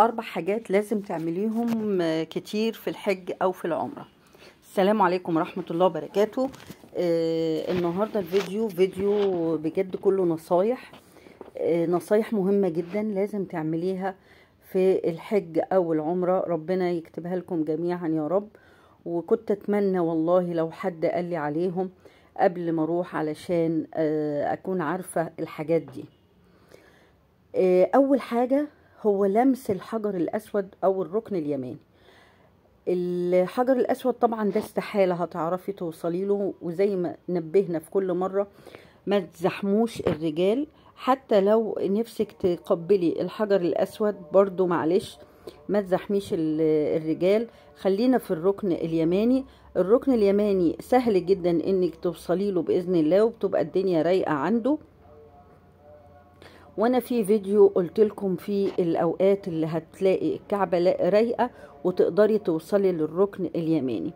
أربع حاجات لازم تعمليهم آه، كتير في الحج أو في العمرة السلام عليكم ورحمة الله وبركاته آه النهاردة الفيديو فيديو بجد كله نصايح آه نصايح مهمة جدا لازم تعمليها في الحج أو العمرة ربنا يكتبها لكم جميعا يا رب وكنت أتمنى والله لو حد قال لي عليهم قبل ما أروح علشان آه أكون عارفة الحاجات دي آه أول حاجة هو لمس الحجر الأسود أو الركن اليماني الحجر الأسود طبعا ده استحالة هتعرفي توصلي له وزي ما نبهنا في كل مرة ما تزحموش الرجال حتى لو نفسك تقبلي الحجر الأسود برضو معلش ما تزحميش الرجال خلينا في الركن اليماني الركن اليماني سهل جدا انك توصلي له باذن الله وبتبقى الدنيا رايقه عنده وانا في فيديو قلت لكم في الاوقات اللي هتلاقي الكعبه رايقه وتقدري توصلي للركن اليماني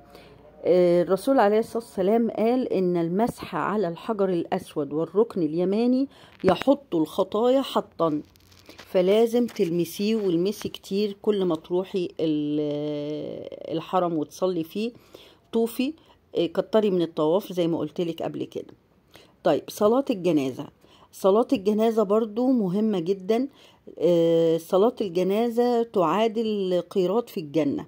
آه، الرسول عليه الصلاه والسلام قال ان المسح على الحجر الاسود والركن اليماني يحط الخطايا حطا فلازم تلمسيه والمسي كتير كل ما تروحي الحرم وتصلي فيه طوفي آه، كتري من الطواف زي ما قلت لك قبل كده طيب صلاه الجنازه صلاة الجنازة برضو مهمة جدا آه، صلاة الجنازة تعادل قيراط في الجنة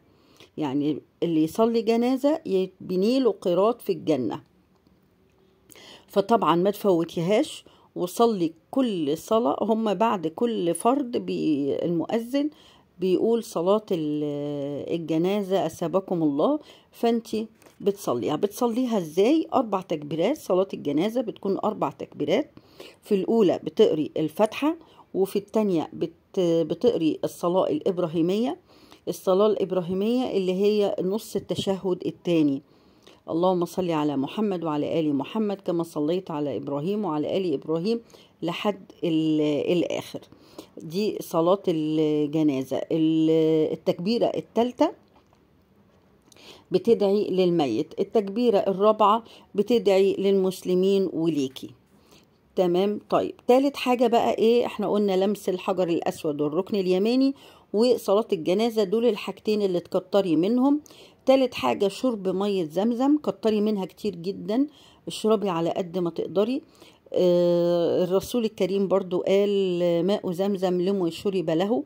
يعني اللي يصلي جنازة يتبني له قيراط في الجنة فطبعا ما تفوتيهاش وصلي كل صلاة هم بعد كل فرض بي المؤذن بيقول صلاة الجنازة أسابكم الله فانتي بتصليها بتصليها ازاي اربع تكبيرات صلاه الجنازه بتكون اربع تكبيرات في الاولى بتقري الفاتحه وفي الثانيه بت... بتقري الصلاه الابراهيميه الصلاه الابراهيميه اللي هي نص التشهد الثاني اللهم صل على محمد وعلى ال محمد كما صليت على ابراهيم وعلى ال ابراهيم لحد الاخر دي صلاه الجنازه التكبيره الثالثه بتدعي للميت التكبيرة الرابعة بتدعي للمسلمين وليكي تمام طيب تالت حاجة بقى ايه احنا قلنا لمس الحجر الاسود والركن اليماني وصلاة الجنازة دول الحاجتين اللي تكتري منهم تالت حاجة شرب مية زمزم كتري منها كتير جدا اشربي على قد ما تقدري آه، الرسول الكريم برضو قال ماء زمزم لم شرب له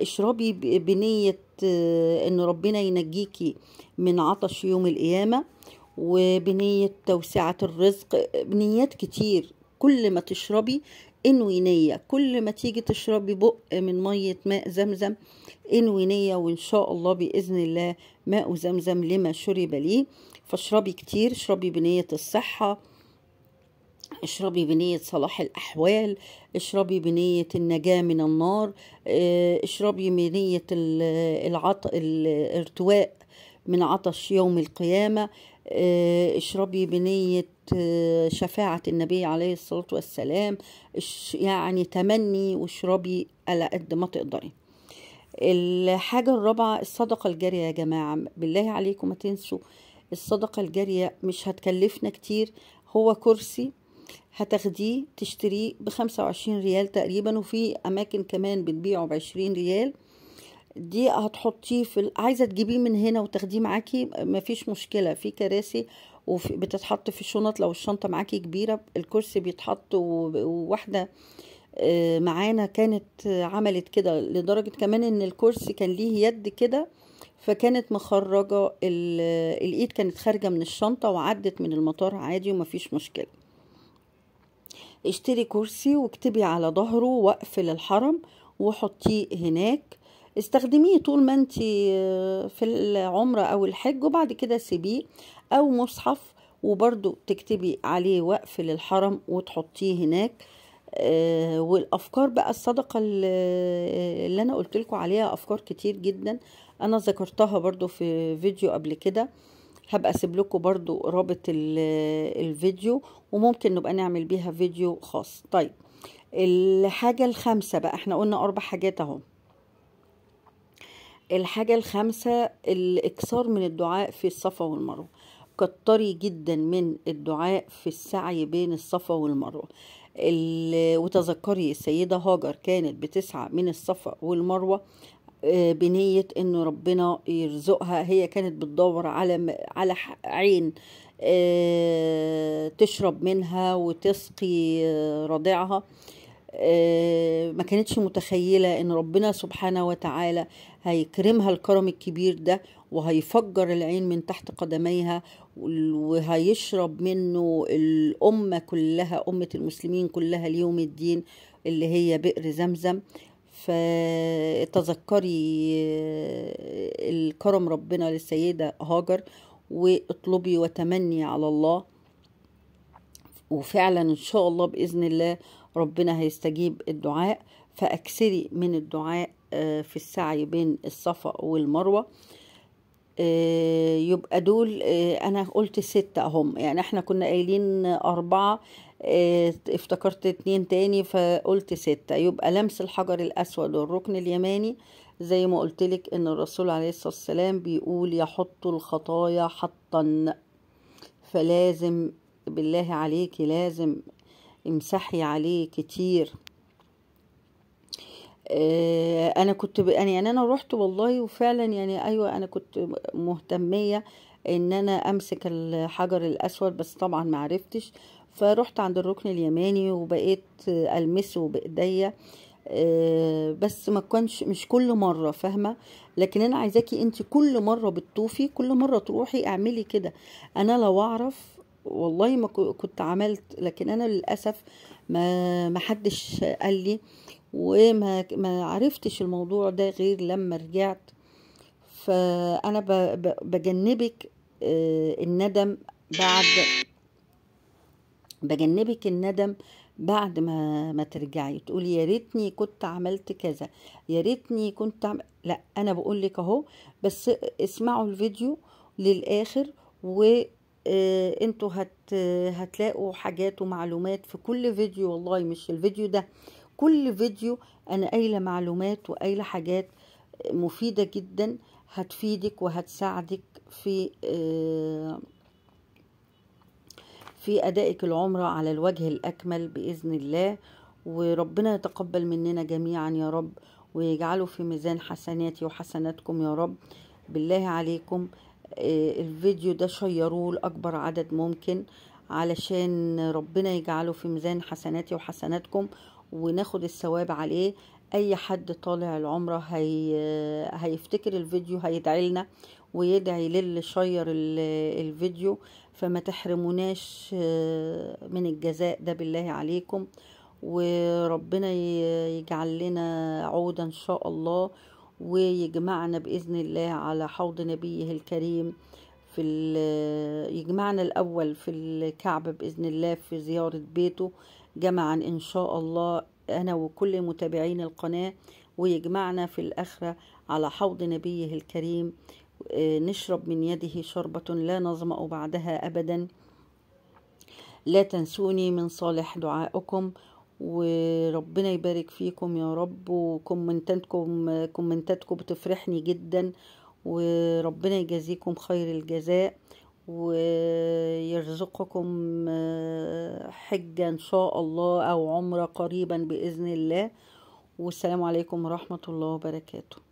اشربي بنية آه، ان ربنا ينجيكي من عطش يوم القيامة وبنية توسعة الرزق بنيات كتير كل ما تشربي انوي نية كل ما تيجي تشربي بق من مية ماء زمزم انوي نية وان شاء الله بإذن الله ماء زمزم لما شرب ليه فاشربي كتير اشربي بنية الصحة اشربي بنية صلاح الأحوال اشربي بنية النجاة من النار آه، اشربي بنية العط... الارتواء من عطش يوم القيامة آه، اشربي بنية آه، شفاعة النبي عليه الصلاة والسلام يعني تمني واشربي على قد ما تقدري الحاجة الرابعة الصدقة الجارية يا جماعة بالله عليكم ما تنسوا الصدقة الجارية مش هتكلفنا كتير هو كرسي هتاخديه تشتريه بخمسة وعشرين ريال تقريبا وفي اماكن كمان بنبيعه بعشرين ريال دي هتحطيه في ال... عايزه تجيبيه من هنا وتاخديه معاكي مفيش مشكله في كراسي وبتتحط في الشنط لو الشنطه معاكي كبيره الكرسي بيتحط وواحده آه، معانا كانت عملت كده لدرجه كمان ان الكرسي كان ليه يد كده فكانت مخرجه الايد كانت خارجه من الشنطه وعدت من المطار عادي ومفيش مشكله اشتري كرسي واكتبي على ظهره وقف للحرم وحطيه هناك استخدميه طول ما انت آه، في العمرة او الحج وبعد كده سيبيه او مصحف وبرده تكتبي عليه وقف للحرم وتحطيه هناك آه، والافكار بقى الصدقه آه، اللي انا قلت لكم عليها افكار كتير جدا انا ذكرتها برضو في فيديو قبل كده هبقى اسيب لكم برضو رابط الفيديو وممكن نبقى نعمل بيها فيديو خاص طيب الحاجة الخامسة بقى احنا قلنا اربع حاجات اهو الحاجة الخامسة الاكثار من الدعاء في الصفا والمروة كتري جدا من الدعاء في السعي بين الصفا والمروة وتذكري السيدة هاجر كانت بتسعى من الصفا والمروة آه، بنية انه ربنا يرزقها هي كانت بتدور على على عين آه، تشرب منها وتسقي آه، رضيعها ما كانتش متخيلة ان ربنا سبحانه وتعالى هيكرمها الكرم الكبير ده وهيفجر العين من تحت قدميها وهيشرب منه الأمة كلها أمة المسلمين كلها ليوم الدين اللي هي بئر زمزم فتذكري آه، الكرم ربنا للسيدة هاجر واطلبي وتمني على الله وفعلا ان شاء الله باذن الله ربنا هيستجيب الدعاء فاكسري من الدعاء آه، في السعي بين الصفا والمروه آه، يبقى دول انا قلت ستة هم يعني احنا كنا قايلين اربعة آه، افتكرت اتنين تاني فقلت ستة يبقى لمس الحجر الأسود والركن اليماني زي ما قلتلك إن الرسول عليه الصلاة والسلام بيقول يحط الخطايا حطا فلازم بالله عليكي لازم امسحي عليه كتير آه، انا كنت ب... يعني, يعني انا رحت والله وفعلا يعني ايوه انا كنت مهتميه ان انا امسك الحجر الاسود بس طبعا معرفتش فروحت عند الركن اليماني وبقيت المسه بايديا آه، بس ما كانش مش كل مره فاهمه لكن انا عايزاكي انت كل مره بتطوفي كل مره تروحي اعملي كده انا لو اعرف والله ما كنت عملت لكن انا للاسف ما ما حدش قال لي وما ما عرفتش الموضوع ده غير لما رجعت فانا بجنبك آه، الندم بعد بجنبك الندم بعد ما ما ترجعي تقولي يا ريتني كنت عملت كذا يا ريتني كنت عم... لا انا بقول لك اهو بس اسمعوا الفيديو للاخر و آه، انتوا هت هتلاقوا حاجات ومعلومات في كل فيديو والله مش الفيديو ده كل فيديو انا قايله معلومات وقايله حاجات مفيده جدا هتفيدك وهتساعدك في آه، في أدائك العمرة على الوجه الأكمل بإذن الله وربنا يتقبل مننا جميعا يا رب ويجعله في ميزان حسناتي وحسناتكم يا رب بالله عليكم آه، الفيديو ده شيروه لأكبر عدد ممكن علشان ربنا يجعله في ميزان حسناتي وحسناتكم وناخد الثواب عليه اي حد طالع العمره هي... هيفتكر الفيديو هيدعي لنا ويدعي للي شير الفيديو فما تحرموناش آه، من الجزاء ده بالله عليكم وربنا يجعل لنا عودة ان شاء الله ويجمعنا باذن الله على حوض نبيه الكريم في يجمعنا الأول في الكعبة بإذن الله في زيارة بيته جمعا إن شاء الله أنا وكل متابعين القناة ويجمعنا في الآخرة على حوض نبيه الكريم آه، نشرب من يده شربة لا نظمأ بعدها أبدا لا تنسوني من صالح دعائكم وربنا يبارك فيكم يا رب وكومنتاتكم كومنتاتكم بتفرحني جدا وربنا يجازيكم خير الجزاء ويرزقكم آه، حجة إن شاء الله أو عمرة قريبا بإذن الله والسلام عليكم ورحمة الله وبركاته